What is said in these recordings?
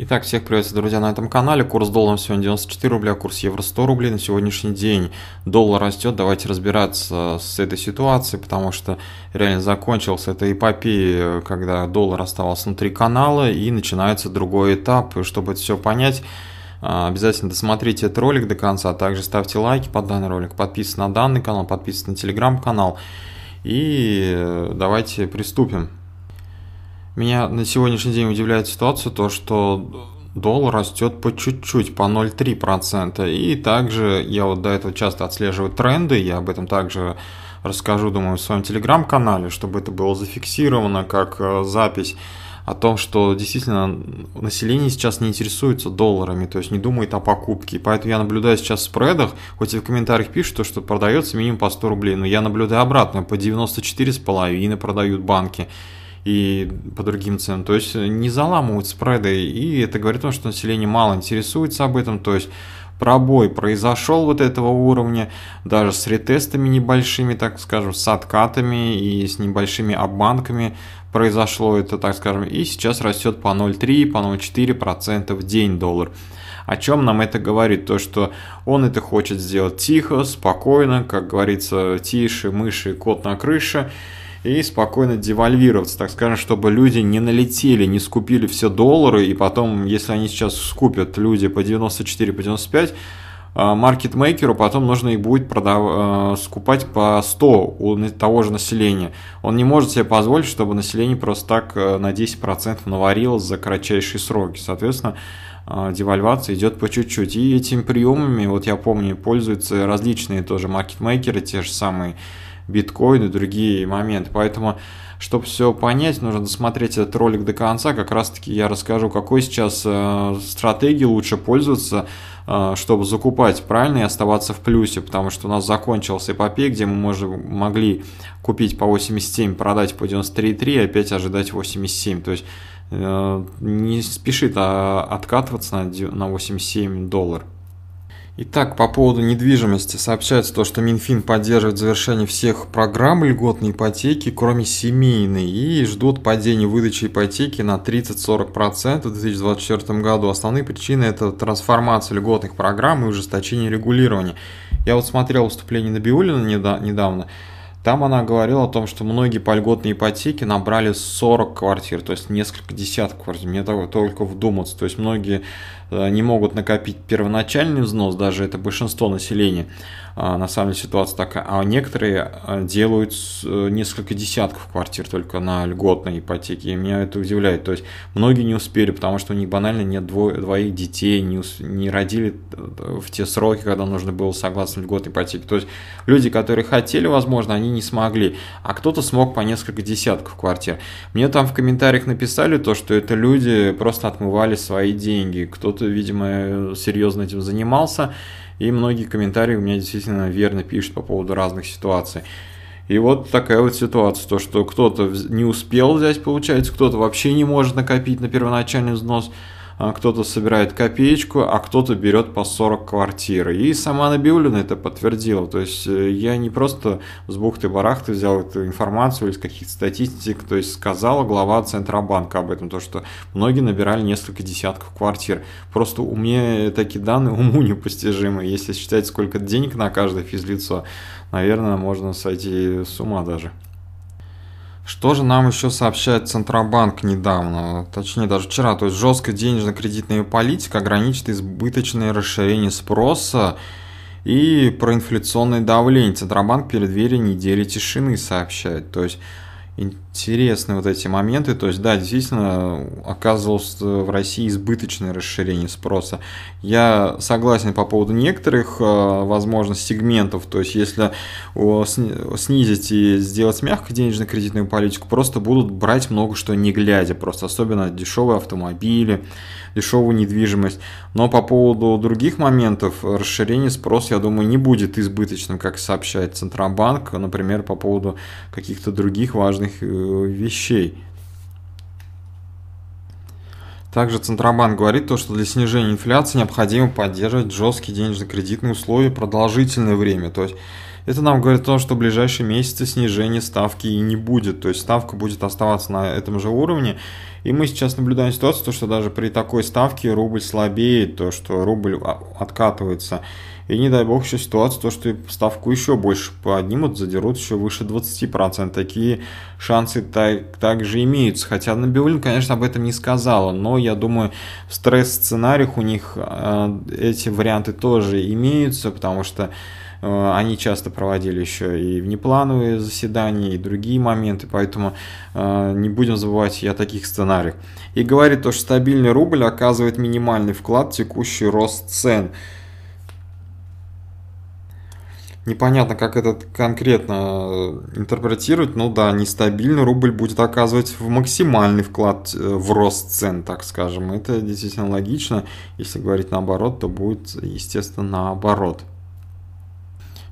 Итак, всех приветствую, друзья, на этом канале. Курс доллара сегодня 94 рубля, курс евро 100 рублей. На сегодняшний день доллар растет. Давайте разбираться с этой ситуацией, потому что реально закончился эта эпопея, когда доллар оставался внутри канала и начинается другой этап. И чтобы это все понять, а, Обязательно досмотрите этот ролик до конца, а также ставьте лайки под данный ролик, подписывайтесь на данный канал, подписывайтесь на телеграм-канал. И давайте приступим. Меня на сегодняшний день удивляет ситуация то, что доллар растет по чуть-чуть, по 0,3%. И также я вот до этого часто отслеживаю тренды, я об этом также расскажу, думаю, в своем телеграм-канале, чтобы это было зафиксировано как э, запись о том, что действительно население сейчас не интересуется долларами, то есть не думает о покупке. Поэтому я наблюдаю сейчас в спредах, хоть и в комментариях пишут, что продается минимум по 100 рублей, но я наблюдаю обратно, по 94,5 продают банки и по другим ценам. То есть э, не заламывают спреды, и это говорит о том, что население мало интересуется об этом, то есть пробой произошел вот этого уровня, даже с ретестами небольшими, так скажем, с откатами и с небольшими обманками произошло это, так скажем, и сейчас растет по 0,3, по 0,4% в день доллар. О чем нам это говорит? То, что он это хочет сделать тихо, спокойно, как говорится, тише, мыши, кот на крыше и спокойно девальвироваться, так скажем, чтобы люди не налетели, не скупили все доллары, и потом, если они сейчас скупят люди по 94, по 95, а, маркетмейкеру потом нужно их будет продав... А, скупать по 100 у того же населения. Он не может себе позволить, чтобы население просто так э, на 10% наварилось за кратчайшие сроки. Соответственно, а, девальвация идет по чуть-чуть. И этими приемами, вот я помню, пользуются различные тоже маркетмейкеры, те же самые биткоин и другие моменты. Поэтому, чтобы все понять, нужно досмотреть этот ролик до конца. Как раз-таки я расскажу, какой сейчас э, стратегией лучше пользоваться, э, чтобы закупать правильно и оставаться в плюсе, потому что у нас закончился эпопей, где мы можем, могли купить по 87, продать по 93,3 и опять ожидать 87. То есть э, не спешит а откатываться на, на 87 долларов. Итак, по поводу недвижимости сообщается то, что Минфин поддерживает завершение всех программ льготной ипотеки, кроме семейной, и ждут падения выдачи ипотеки на 30-40% в 2024 году. Основные причины – это трансформация льготных программ и ужесточение регулирования. Я вот смотрел выступление Набиулина недавно, там она говорила о том, что многие по льготной ипотеке набрали 40 квартир, то есть несколько десятков квартир. Мне только вдуматься. То есть многие Э, не могут накопить первоначальный взнос, даже это большинство населения, а, на самом деле ситуация такая, а некоторые э, делают э, несколько десятков квартир только на льготной ипотеке, и меня это удивляет, то есть многие не успели, потому что у них банально нет дво двоих детей, не, не родили в те сроки, когда нужно было согласно льготной ипотеке, то есть люди, которые хотели, возможно, они не смогли, а кто-то смог по несколько десятков квартир. Мне там в комментариях написали то, что это люди просто отмывали свои деньги, кто-то кто-то, видимо, серьезно этим занимался, и многие комментарии у меня действительно верно пишут по поводу разных ситуаций. И вот такая вот ситуация, то что кто-то не успел взять, получается, кто-то вообще не может накопить на первоначальный взнос, а, кто-то собирает копеечку, а кто-то берет по 40 квартир. И сама Набиулина это подтвердила. То есть э, я не просто с бухты-барахты взял эту информацию из каких-то статистик, то есть сказала глава Центробанка об этом, то что многие набирали несколько десятков квартир. Просто у меня такие данные уму непостижимы. Если считать, сколько денег на каждое физлицо, наверное, можно сойти с ума даже. Что же нам еще сообщает Центробанк недавно, точнее даже вчера, то есть жесткая денежно-кредитная политика ограничит избыточное расширение спроса и проинфляционное давление. Центробанк перед дверью недели тишины сообщает. То есть интересны вот эти моменты. То есть, да, действительно, оказывалось в России избыточное расширение спроса. Я согласен по поводу некоторых, э, возможно, сегментов. То есть, если снизить и сделать мягко денежно-кредитную политику, просто будут брать много что не глядя. Просто особенно дешевые автомобили, дешевую недвижимость. Но по поводу других моментов, расширение спроса, я думаю, не будет избыточным, как сообщает Центробанк, например, по поводу каких-то других важных э, вещей. Также Центробанк говорит то, что для снижения инфляции необходимо поддерживать жесткие денежно-кредитные условия продолжительное время. То есть это нам говорит о том, что в ближайшие месяцы снижения ставки и не будет. То есть ставка будет оставаться на этом же уровне. И мы сейчас наблюдаем ситуацию, что даже при такой ставке рубль слабеет, то, что рубль а, откатывается. И не дай бог еще ситуация, то, что ставку еще больше поднимут, задерут еще выше 20%. Такие шансы так, также имеются. Хотя Набиулин, конечно, об этом не сказала, но я думаю, в стресс-сценариях у них э, эти варианты тоже имеются, потому что Э, они часто проводили еще и внеплановые заседания, и другие моменты, поэтому э, не будем забывать и о таких сценариях. И говорит то, что стабильный рубль оказывает минимальный вклад в текущий рост цен. Непонятно, как это конкретно э, интерпретировать. Ну да, нестабильный рубль будет оказывать в максимальный вклад в рост цен, так скажем. Это действительно логично. Если говорить наоборот, то будет, естественно, наоборот.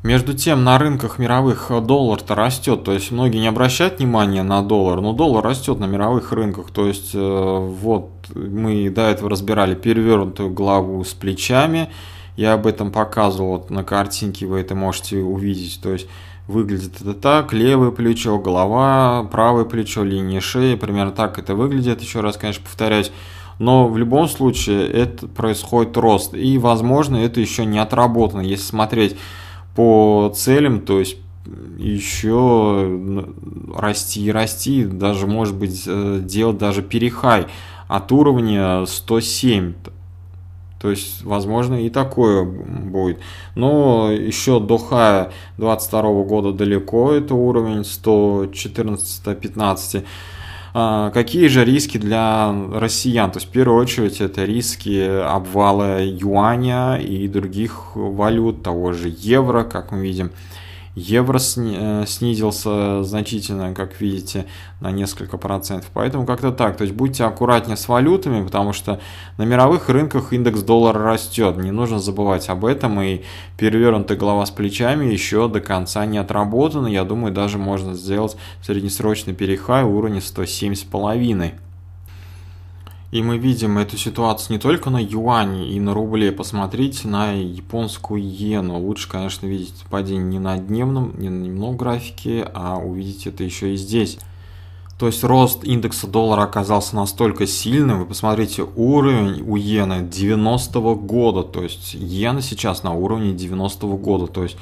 Между тем на рынках мировых доллар-то растет, то есть многие не обращают внимания на доллар, но доллар растет на мировых рынках, то есть э, вот мы до этого разбирали перевернутую главу с плечами, я об этом показывал вот на картинке, вы это можете увидеть, то есть выглядит это так, левое плечо, голова, правое плечо, линия шеи, примерно так это выглядит, еще раз, конечно, повторять, но в любом случае это происходит рост, и, возможно, это еще не отработано, если смотреть по целям, то есть еще расти и расти, даже, может быть, э, делать даже перехай от уровня 107. То есть, возможно, и такое будет. Но еще до хая 22 года далеко, это уровень 114-115. А, какие же риски для россиян? То есть, в первую очередь, это риски обвала юаня и других валют, того же евро, как мы видим евро э, снизился значительно, как видите, на несколько процентов. Поэтому как-то так. То есть будьте аккуратнее с валютами, потому что на мировых рынках индекс доллара растет. Не нужно забывать об этом. И перевернутая голова с плечами еще до конца не отработана. Я думаю, даже можно сделать среднесрочный перехай уровня 107,5. И мы видим эту ситуацию не только на юане и на рубле. Посмотрите на японскую иену. Лучше, конечно, видеть падение не на дневном, не на дневном графике, а увидеть это еще и здесь. То есть рост индекса доллара оказался настолько сильным, вы посмотрите, уровень у иены 90 -го года, то есть иена сейчас на уровне 90 -го года, то есть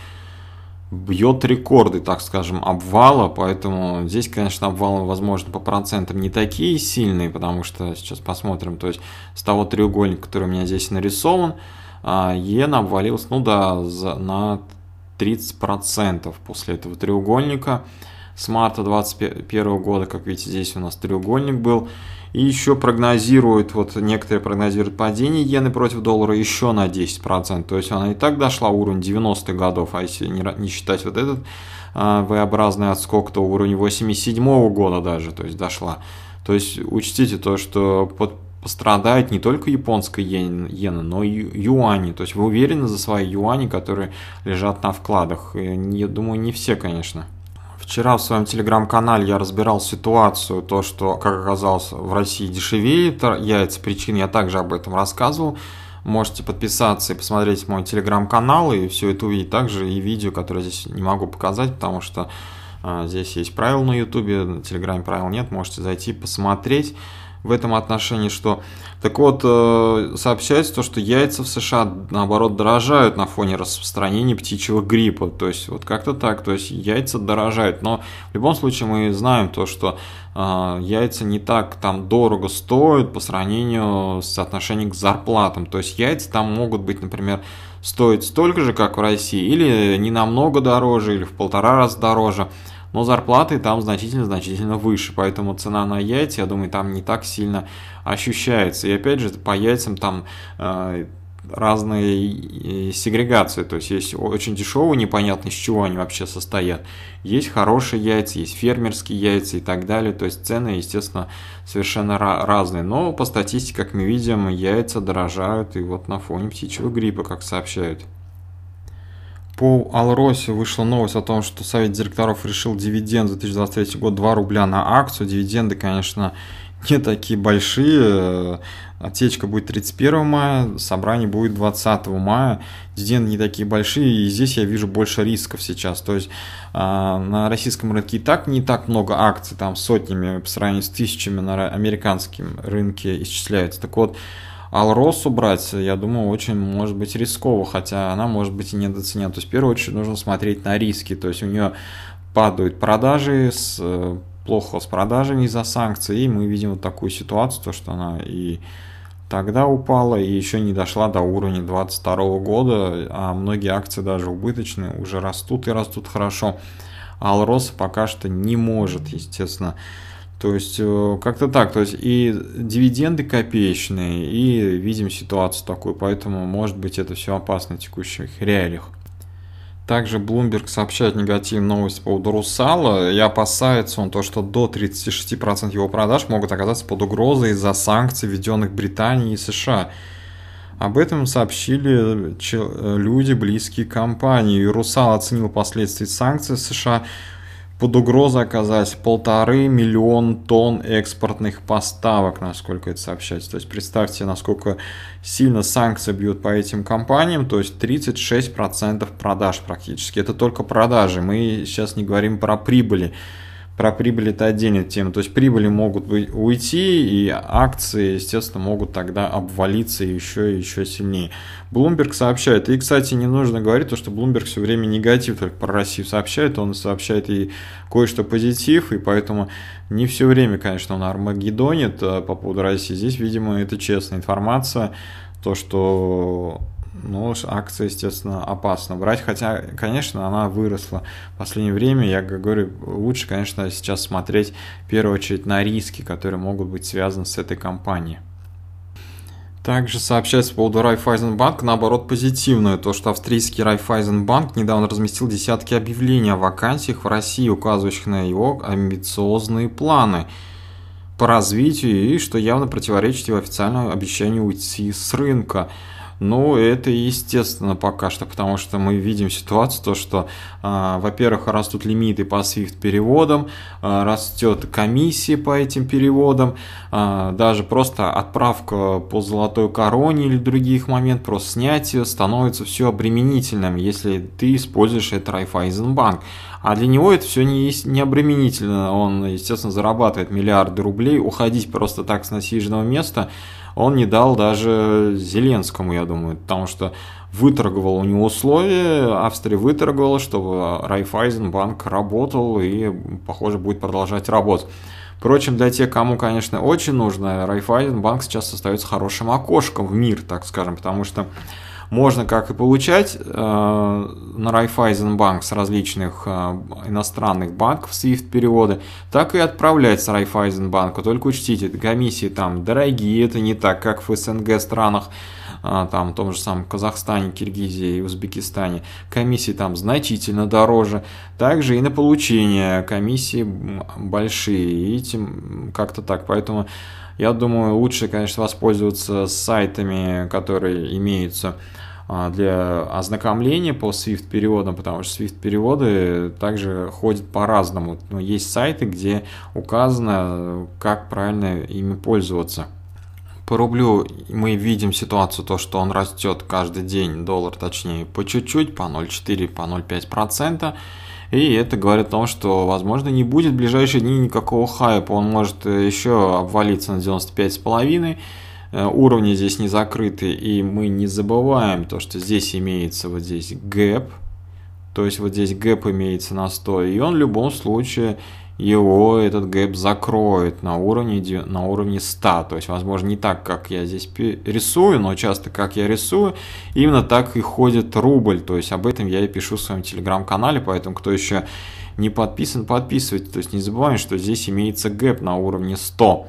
бьет рекорды, так скажем, обвала, поэтому здесь, конечно, обвалы, возможно, по процентам не такие сильные, потому что сейчас посмотрим, то есть с того треугольника, который у меня здесь нарисован, а, иена обвалилась, ну да, за, на 30% после этого треугольника, с марта 2021 года, как видите, здесь у нас треугольник был. И еще прогнозируют, вот некоторые прогнозируют падение иены против доллара еще на 10%. То есть она и так дошла уровень 90-х годов, а если не, считать вот этот а, V-образный отскок, то уровень 87 -го года даже, то есть дошла. То есть учтите то, что под пострадает не только японская иена, иена, но и юани. То есть вы уверены за свои юани, которые лежат на вкладах? Э, я думаю, не все, конечно. Вчера в своем телеграм-канале я разбирал ситуацию, то, что, как оказалось, в России дешевеет яйца, причин я также об этом рассказывал. Можете подписаться и посмотреть мой телеграм-канал и все это увидеть. Также и видео, которое здесь не могу показать, потому что э, здесь есть правила на ютубе, на телеграме правил нет. Можете зайти посмотреть в этом отношении, что так вот э, сообщается то, что яйца в США наоборот дорожают на фоне распространения птичьего гриппа, то есть вот как-то так, то есть яйца дорожают, но в любом случае мы знаем то, что э, яйца не так там дорого стоят по сравнению с отношением к зарплатам, то есть яйца там могут быть, например, стоить столько же, как в России, или не намного дороже, или в полтора раза дороже но зарплаты там значительно-значительно выше, поэтому цена на яйца, я думаю, там не так сильно ощущается. И опять же, по яйцам там э, разные сегрегации, то есть есть очень дешевые, непонятно из чего они вообще состоят, есть хорошие яйца, есть фермерские яйца и так далее, то есть цены, естественно, совершенно разные, но по статистике, как мы видим, яйца дорожают и вот на фоне птичьего гриппа, как сообщают. По Алросе вышла новость о том, что совет директоров решил дивиденд за 2023 год 2 рубля на акцию. Дивиденды, конечно, не такие большие. Отсечка будет 31 мая, собрание будет 20 мая. Дивиденды не такие большие, и здесь я вижу больше рисков сейчас. То есть а, на российском рынке и так не так много акций, там сотнями по сравнению с тысячами на американском рынке исчисляются. Так вот, Алросу брать, я думаю, очень может быть рисково, хотя она может быть и недооценена. То есть в первую очередь нужно смотреть на риски, то есть у нее падают продажи, с, э, плохо с продажами из-за санкций, и мы видим вот такую ситуацию, то что она и тогда упала и еще не дошла до уровня 2022 года, а многие акции даже убыточные уже растут и растут хорошо. Алроса пока что не может, естественно, то есть э, как-то так. То есть и дивиденды копеечные, и видим ситуацию такую. Поэтому, может быть, это все опасно в текущих реалиях. Также Bloomberg сообщает негативную новость по поводу Русала. И опасается он то, что до 36% его продаж могут оказаться под угрозой из-за санкций, введенных Британией и США. Об этом сообщили э, э, люди, близкие компании. И Русал оценил последствия санкций США под угрозой оказались полторы миллион тонн экспортных поставок, насколько это сообщается. То есть представьте, насколько сильно санкции бьют по этим компаниям, то есть 36% продаж практически. Это только продажи, мы сейчас не говорим про прибыли про прибыль это отдельная тема. То есть прибыли могут уйти, и акции, естественно, могут тогда обвалиться еще и еще сильнее. Bloomberg сообщает. И, кстати, не нужно говорить то, что Bloomberg все время негатив только про Россию сообщает. Он сообщает и кое-что позитив, и поэтому не все время, конечно, он армагеддонит э, по поводу России. Здесь, видимо, это честная информация. То, что но акция, естественно, опасно брать, хотя, конечно, она выросла в последнее время, я говорю, лучше, конечно, сейчас смотреть в первую очередь на риски, которые могут быть связаны с этой компанией. Также сообщается по поводу Райфайзенбанка, наоборот, позитивное, то, что австрийский Райфайзенбанк недавно разместил десятки объявлений о вакансиях в России, указывающих на его амбициозные планы по развитию и что явно противоречит его официальному обещанию уйти с рынка. Ну, это естественно пока что, потому что мы видим ситуацию, то, что, а, во-первых, растут лимиты по SWIFT-переводам, а, растет комиссия по этим переводам, а, даже просто отправка по золотой короне или других момент, просто снятие становится все обременительным, если ты используешь это Райфайзенбанк. А для него это все не, не обременительно. Он, естественно, зарабатывает миллиарды рублей. Уходить просто так с насиженного места – он не дал даже Зеленскому, я думаю, потому что выторговал у него условия, Австрия выторговала, чтобы Райфайзенбанк работал и, похоже, будет продолжать работать. Впрочем, для тех, кому, конечно, очень нужно, Райфайзенбанк сейчас остается хорошим окошком в мир, так скажем, потому что можно как и получать э, на Raiffeisenbank с различных э, иностранных банков SWIFT переводы, так и отправлять с Raiffeisenbank. Только учтите, комиссии там дорогие, это не так, как в СНГ странах, э, там в том же самом Казахстане, Киргизии и Узбекистане. Комиссии там значительно дороже. Также и на получение комиссии большие. И тем, как-то так. Поэтому я думаю, лучше, конечно, воспользоваться сайтами, которые имеются а, для ознакомления по SWIFT-переводам, потому что SWIFT-переводы также ходят по-разному. Но есть сайты, где указано, как правильно ими пользоваться. По рублю мы видим ситуацию, то, что он растет каждый день, доллар точнее, по чуть-чуть, по 0,4, по 0,5%. процента. И это говорит о том, что, возможно, не будет в ближайшие дни никакого хайпа. Он может э, еще обвалиться на 95,5. Э, уровни здесь не закрыты, и мы не забываем то, что здесь имеется вот здесь гэп. То есть вот здесь гэп имеется на 100, и он в любом случае его этот гэп закроет на уровне, на уровне 100. То есть, возможно, не так, как я здесь рисую, но часто как я рисую, именно так и ходит рубль. То есть, об этом я и пишу в своем телеграм-канале, поэтому кто еще не подписан, подписывайтесь. То есть, не забываем, что здесь имеется гэп на уровне 100.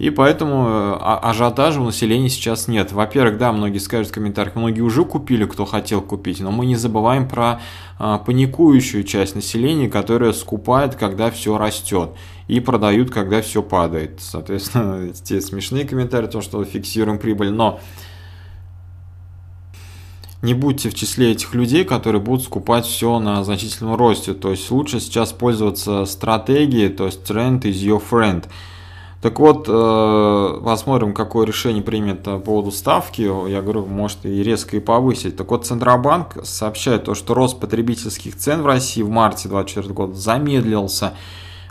И поэтому э, а, ажиотажа у населения сейчас нет. Во-первых, да, многие скажут в комментариях, многие уже купили, кто хотел купить, но мы не забываем про а, паникующую часть населения, которая скупает, когда все растет и продают, когда все падает. Соответственно, те смешные комментарии, то, что фиксируем прибыль, но не будьте в числе этих людей, которые будут скупать все на значительном росте. То есть лучше сейчас пользоваться стратегией, то есть тренд is your friend – так вот, э, посмотрим, какое решение примет э, по поводу ставки. Я говорю, может и резко и повысить. Так вот, Центробанк сообщает то, что рост потребительских цен в России в марте 2024 года замедлился.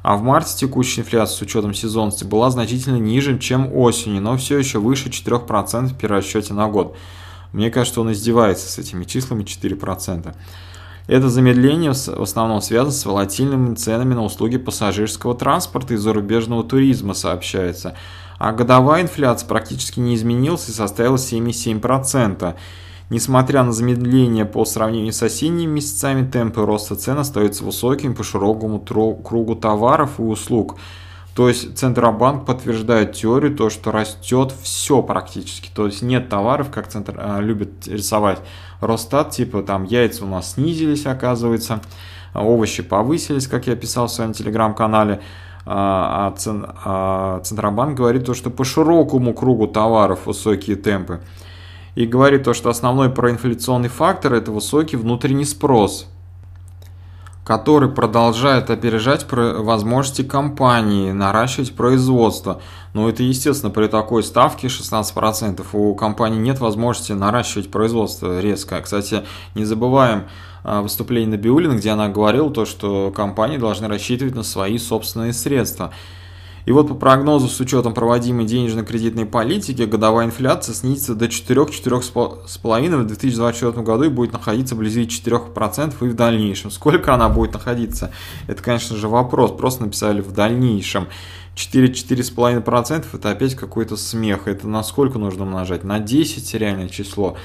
А в марте текущая инфляция с учетом сезонности была значительно ниже, чем осенью, но все еще выше 4% в перерасчете на год. Мне кажется, он издевается с этими числами 4%. Это замедление в основном связано с волатильными ценами на услуги пассажирского транспорта и зарубежного туризма, сообщается. А годовая инфляция практически не изменилась и составила 7,7%. Несмотря на замедление по сравнению с осенними месяцами, темпы роста цен остаются высокими по широкому кругу товаров и услуг – то есть Центробанк подтверждает теорию, то, что растет все практически. То есть нет товаров, как центр а, любит рисовать Росстат, типа там яйца у нас снизились, оказывается, овощи повысились, как я писал в своем телеграм-канале. А, а, цен, а Центробанк говорит то, что по широкому кругу товаров высокие темпы. И говорит то, что основной проинфляционный фактор это высокий внутренний спрос который продолжает опережать возможности компании, наращивать производство. Но ну, это естественно при такой ставке 16% у компании нет возможности наращивать производство резко. А, кстати, не забываем а, выступление Набиулина, где она говорила то, что компании должны рассчитывать на свои собственные средства. И вот по прогнозу с учетом проводимой денежно-кредитной политики, годовая инфляция снизится до 4-4,5 в 2024 году и будет находиться вблизи 4% и в дальнейшем. Сколько она будет находиться? Это, конечно же, вопрос. Просто написали в дальнейшем. 4-4,5% это опять какой-то смех. Это на сколько нужно умножать? На 10 реальное число.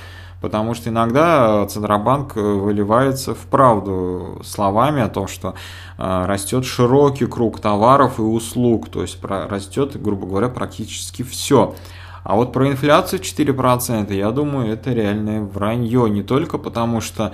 Потому что иногда Центробанк э, выливается в правду словами о том, что э, растет широкий круг товаров и услуг, то есть растет, грубо говоря, практически все. А вот про инфляцию 4%, я думаю, это реальное вранье. Не только потому, что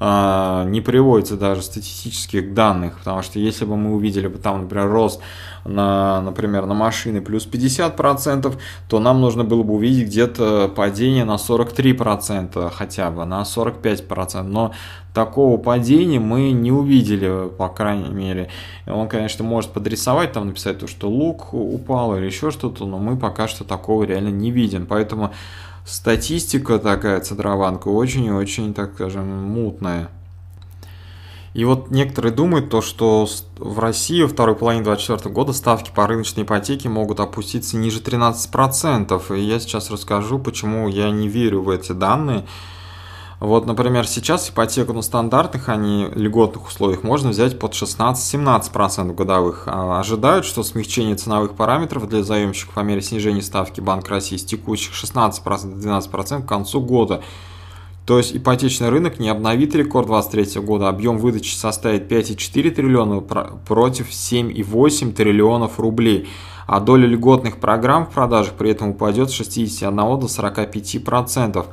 а, не приводится даже статистических данных, потому что если бы мы увидели бы там, например, рост, на, например, на машины плюс 50%, то нам нужно было бы увидеть где-то падение на 43% хотя бы, на 45%, но такого падения мы не увидели, по крайней мере. Он, конечно, может подрисовать, там написать то, что лук упал или еще что-то, но мы пока что такого реально не видим, поэтому... Поэтому статистика такая центрованка очень и очень, так скажем, мутная. И вот некоторые думают то, что в России во второй половине 2024 года ставки по рыночной ипотеке могут опуститься ниже 13%. И я сейчас расскажу, почему я не верю в эти данные. Вот, например, сейчас ипотеку на стандартных, а не льготных условиях, можно взять под 16-17% годовых. А, ожидают, что смягчение ценовых параметров для заемщиков по мере снижения ставки Банка России с текущих 16-12% к концу года. То есть ипотечный рынок не обновит рекорд 2023 года, объем выдачи составит 5,4 триллиона против 7,8 триллионов рублей, а доля льготных программ в продажах при этом упадет с 61 до 45%.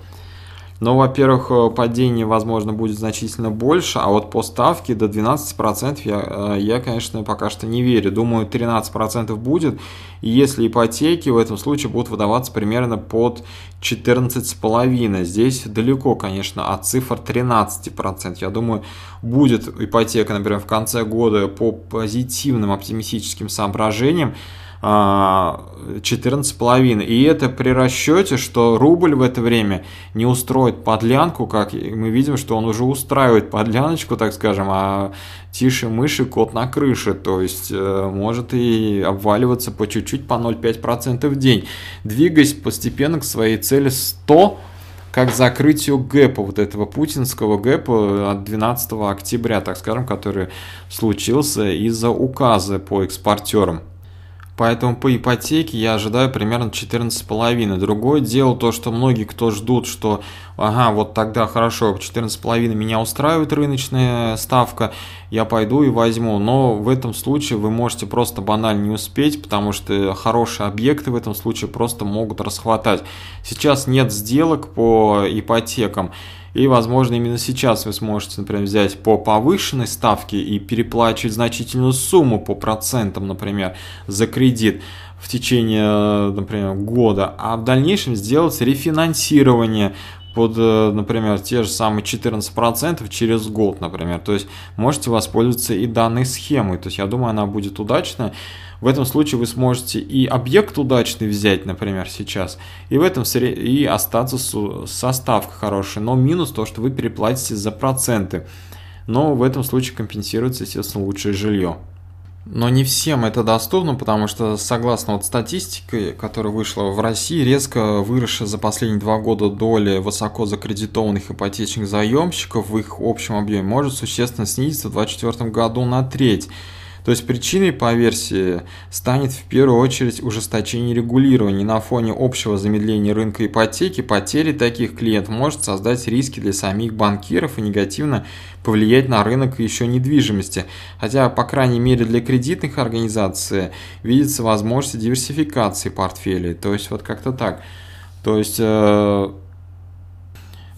Но, ну, во-первых, э, падение, возможно, будет значительно больше, а вот по ставке до 12% я, э, я, конечно, пока что не верю. Думаю, 13% будет, если ипотеки в этом случае будут выдаваться примерно под 14,5%. Здесь далеко, конечно, от цифр 13%. Я думаю, будет ипотека, например, в конце года по позитивным оптимистическим соображениям, 14,5. А, и это при расчете, что рубль в это время не устроит подлянку, как мы видим, что он уже устраивает подляночку, так скажем, а тише мыши кот на крыше, то есть э, может и обваливаться по чуть-чуть по 0,5% в день, двигаясь постепенно к своей цели 100 как закрытию гэпа, вот этого путинского гэпа от 12 октября, так скажем, который случился из-за указа по экспортерам. Поэтому по ипотеке я ожидаю примерно 14,5. Другое дело то, что многие, кто ждут, что ага, вот тогда хорошо, 14,5 меня устраивает рыночная ставка, я пойду и возьму. Но в этом случае вы можете просто банально не успеть, потому что хорошие объекты в этом случае просто могут расхватать. Сейчас нет сделок по ипотекам. И, возможно, именно сейчас вы сможете, например, взять по повышенной ставке и переплачивать значительную сумму по процентам, например, за кредит в течение, э, например, года, а в дальнейшем сделать рефинансирование под, э, например, те же самые 14% через год, например. То есть можете воспользоваться и данной схемой. То есть я думаю, она будет удачная. В этом случае вы сможете и объект удачный взять, например, сейчас, и в этом сре- и остаться со ставкой хорошей. Но минус то, что вы переплатите за проценты. Но в этом случае компенсируется, естественно, лучшее жилье но не всем это доступно, потому что, согласно вот статистике, которая вышла в России, резко выросшая за последние два года доля высоко закредитованных ипотечных заемщиков в их общем объеме может существенно снизиться в 2024 году на треть. То есть причиной, по версии, станет в первую очередь ужесточение регулирования на фоне общего замедления рынка ипотеки, потери таких клиентов может создать риски для самих банкиров и негативно повлиять на рынок еще недвижимости, хотя, по крайней мере, для кредитных организаций видится возможность диверсификации портфелей, то есть вот как-то так. То есть э,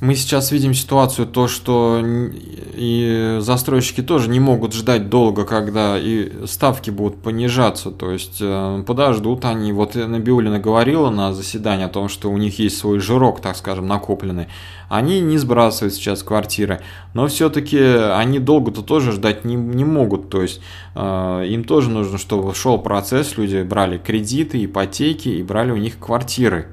мы сейчас видим ситуацию, то, что и застройщики тоже не могут ждать долго, когда и ставки будут понижаться. То есть э, подождут они. Вот Набиулина говорила на заседании о том, что у них есть свой жирок, так скажем, накопленный. Они не сбрасывают сейчас квартиры, но все-таки они долго-то тоже ждать не, не могут. То есть э, им тоже нужно, чтобы шел процесс, люди брали кредиты, ипотеки и брали у них квартиры.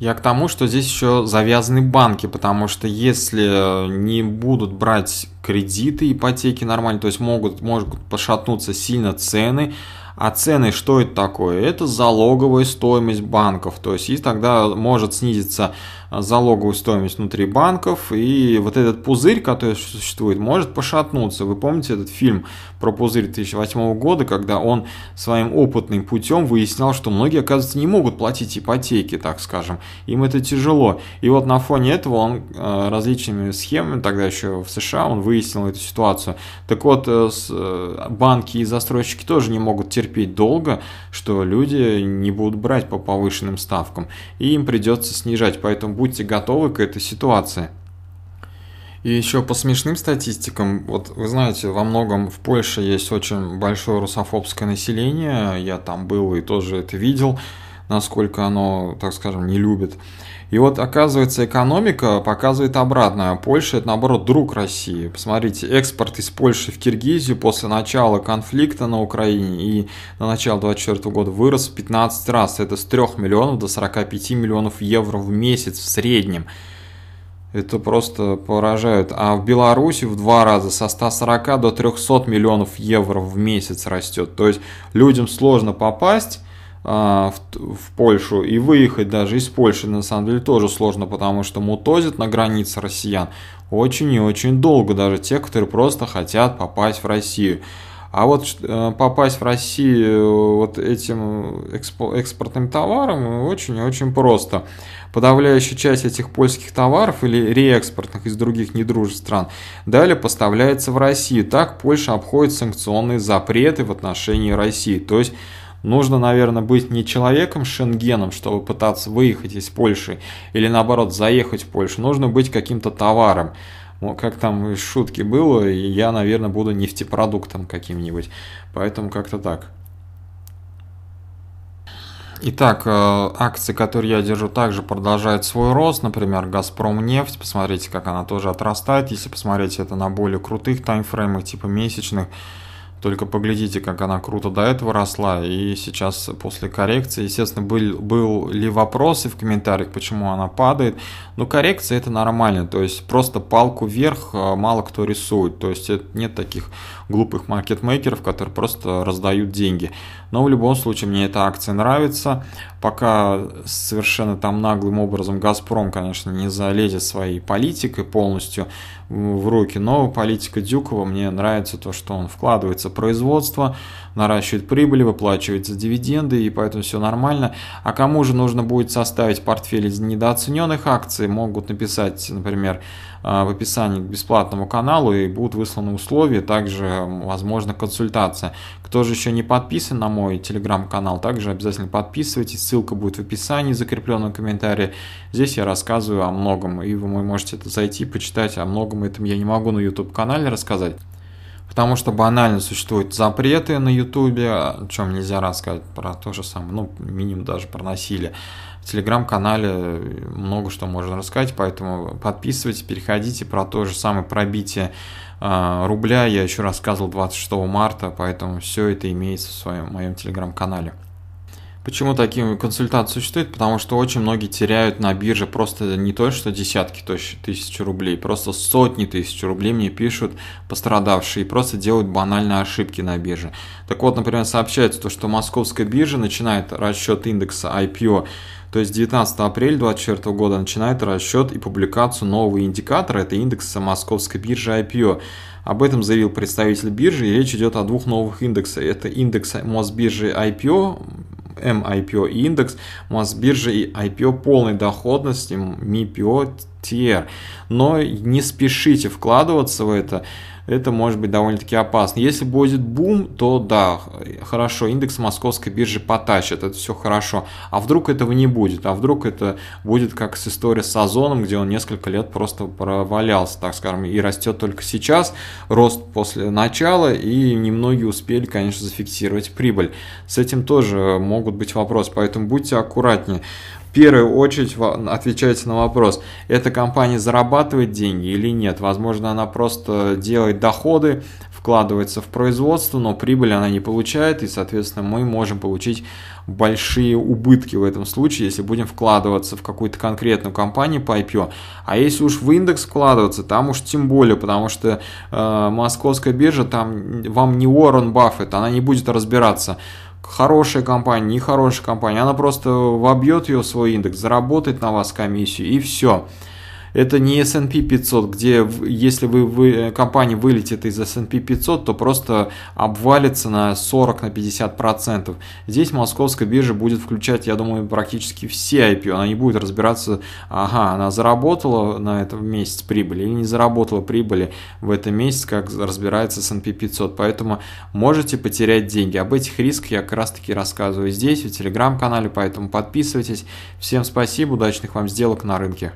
Я к тому, что здесь еще завязаны банки, потому что если э, не будут брать кредиты, ипотеки нормально, то есть могут, могут пошатнуться сильно цены, а цены что это такое? Это залоговая стоимость банков. То есть и тогда может снизиться а, залоговая стоимость внутри банков, и вот этот пузырь, который существует, может пошатнуться. Вы помните этот фильм про пузырь 2008 года, когда он своим опытным путем выяснял, что многие, оказывается, не могут платить ипотеки, так скажем, им это тяжело. И вот на фоне этого он а, различными схемами, тогда еще в США, он выяснил эту ситуацию. Так вот, э, э, банки и застройщики тоже не могут терпеть терпеть долго, что люди не будут брать по повышенным ставкам, и им придется снижать, поэтому будьте готовы к этой ситуации. И еще по смешным статистикам, вот вы знаете, во многом в Польше есть очень большое русофобское население, я там был и тоже это видел, насколько оно, так скажем, не любит и вот, оказывается, экономика показывает обратное. Польша – это, наоборот, друг России. Посмотрите, экспорт из Польши в Киргизию после начала конфликта на Украине и на начало 2024 года вырос в 15 раз. Это с 3 миллионов до 45 миллионов евро в месяц в среднем. Это просто поражает. А в Беларуси в два раза со 140 до 300 миллионов евро в месяц растет. То есть людям сложно попасть, а, в, в Польшу и выехать даже из Польши на самом деле тоже сложно, потому что мутозит на границе россиян очень и очень долго, даже те, которые просто хотят попасть в Россию. А вот э, попасть в Россию э, вот этим э, экспортным товаром очень и очень просто. Подавляющая часть этих польских товаров или реэкспортных из других недружественных стран далее поставляется в Россию. Так Польша обходит санкционные запреты в отношении России. То есть Нужно, наверное, быть не человеком Шенгеном, чтобы пытаться выехать из Польши или наоборот заехать в Польшу. Нужно быть каким-то товаром. как там из шутки было, я, наверное, буду нефтепродуктом каким-нибудь. Поэтому как-то так. Итак, э, акции, которые я держу, также продолжают свой рост. Например, Газпром нефть. Посмотрите, как она тоже отрастает. Если посмотреть это на более крутых таймфреймах, типа месячных, только поглядите, как она круто до этого росла, и сейчас после коррекции, естественно, был, был ли вопросы в комментариях, почему она падает, но коррекция это нормально, то есть просто палку вверх а, мало кто рисует, то есть нет таких глупых маркетмейкеров, которые просто раздают деньги. Но в любом случае мне эта акция нравится. Пока совершенно там наглым образом Газпром, конечно, не залезет своей политикой полностью в руки, но политика Дюкова мне нравится то, что он вкладывается в производство, наращивает прибыль, выплачивается дивиденды, и поэтому все нормально. А кому же нужно будет составить портфель из недооцененных акций, могут написать, например, Э, в описании к бесплатному каналу и будут высланы условия, также, возможно, консультация. Кто же еще не подписан на мой телеграм-канал, также обязательно подписывайтесь, ссылка будет в описании, закрепленном комментарии. Здесь я рассказываю о многом, и вы можете это зайти, почитать о многом этом я не могу на YouTube-канале рассказать. Потому что банально существуют запреты на Ютубе, о чем нельзя рассказать про то же самое, ну, минимум даже про насилие. В телеграм-канале много что можно рассказать, поэтому подписывайтесь, переходите про то же самое пробитие э, рубля. Я еще рассказывал 26 марта, поэтому все это имеется в своем в моем телеграм-канале. Почему такие консультации существуют? Потому что очень многие теряют на бирже просто не то, что десятки тысяч рублей, просто сотни тысяч рублей мне пишут пострадавшие и просто делают банальные ошибки на бирже. Так вот, например, сообщается то, что московская биржа начинает расчет индекса IPO то есть 19 апреля 2024 года начинает расчет и публикацию нового индикатора, это индекса московской биржи IPO. Об этом заявил представитель биржи, и речь идет о двух новых индексах. Это индекс Мосбиржи IPO, MIPO индекс, Мосбиржа и IPO полной доходности, MIPO Tier. Но не спешите вкладываться в это это может быть довольно-таки опасно. Если будет бум, то да, хорошо, индекс московской биржи потащит, это все хорошо. А вдруг этого не будет? А вдруг это будет как с историей с Озоном, где он несколько лет просто провалялся, так скажем, и растет только сейчас, рост после начала, и немногие успели, конечно, зафиксировать прибыль. С этим тоже могут быть вопросы, поэтому будьте аккуратнее в первую очередь отвечаете на вопрос, эта компания зарабатывает деньги или нет. Возможно, она просто делает доходы, вкладывается в производство, но прибыль она не получает, и, соответственно, мы можем получить большие убытки в этом случае, если будем вкладываться в какую-то конкретную компанию по IPO. А если уж в индекс вкладываться, там уж тем более, потому что э, московская биржа, там вам не Уоррен Баффет, она не будет разбираться, хорошая компания, нехорошая компания, она просто вобьет ее в свой индекс, заработает на вас комиссию и все. Это не S&P 500, где если вы, вы, э, компания вылетит из S&P 500, то просто обвалится на 40-50%. На Здесь московская биржа будет включать, я думаю, практически все IPO. Она не будет разбираться, ага, она заработала на этом месяц прибыли или не заработала прибыли в этом месяце, как разбирается S&P 500. Поэтому можете потерять деньги. Об этих рисках я как раз таки рассказываю здесь, в телеграм-канале, поэтому подписывайтесь. Всем спасибо, удачных вам сделок на рынке.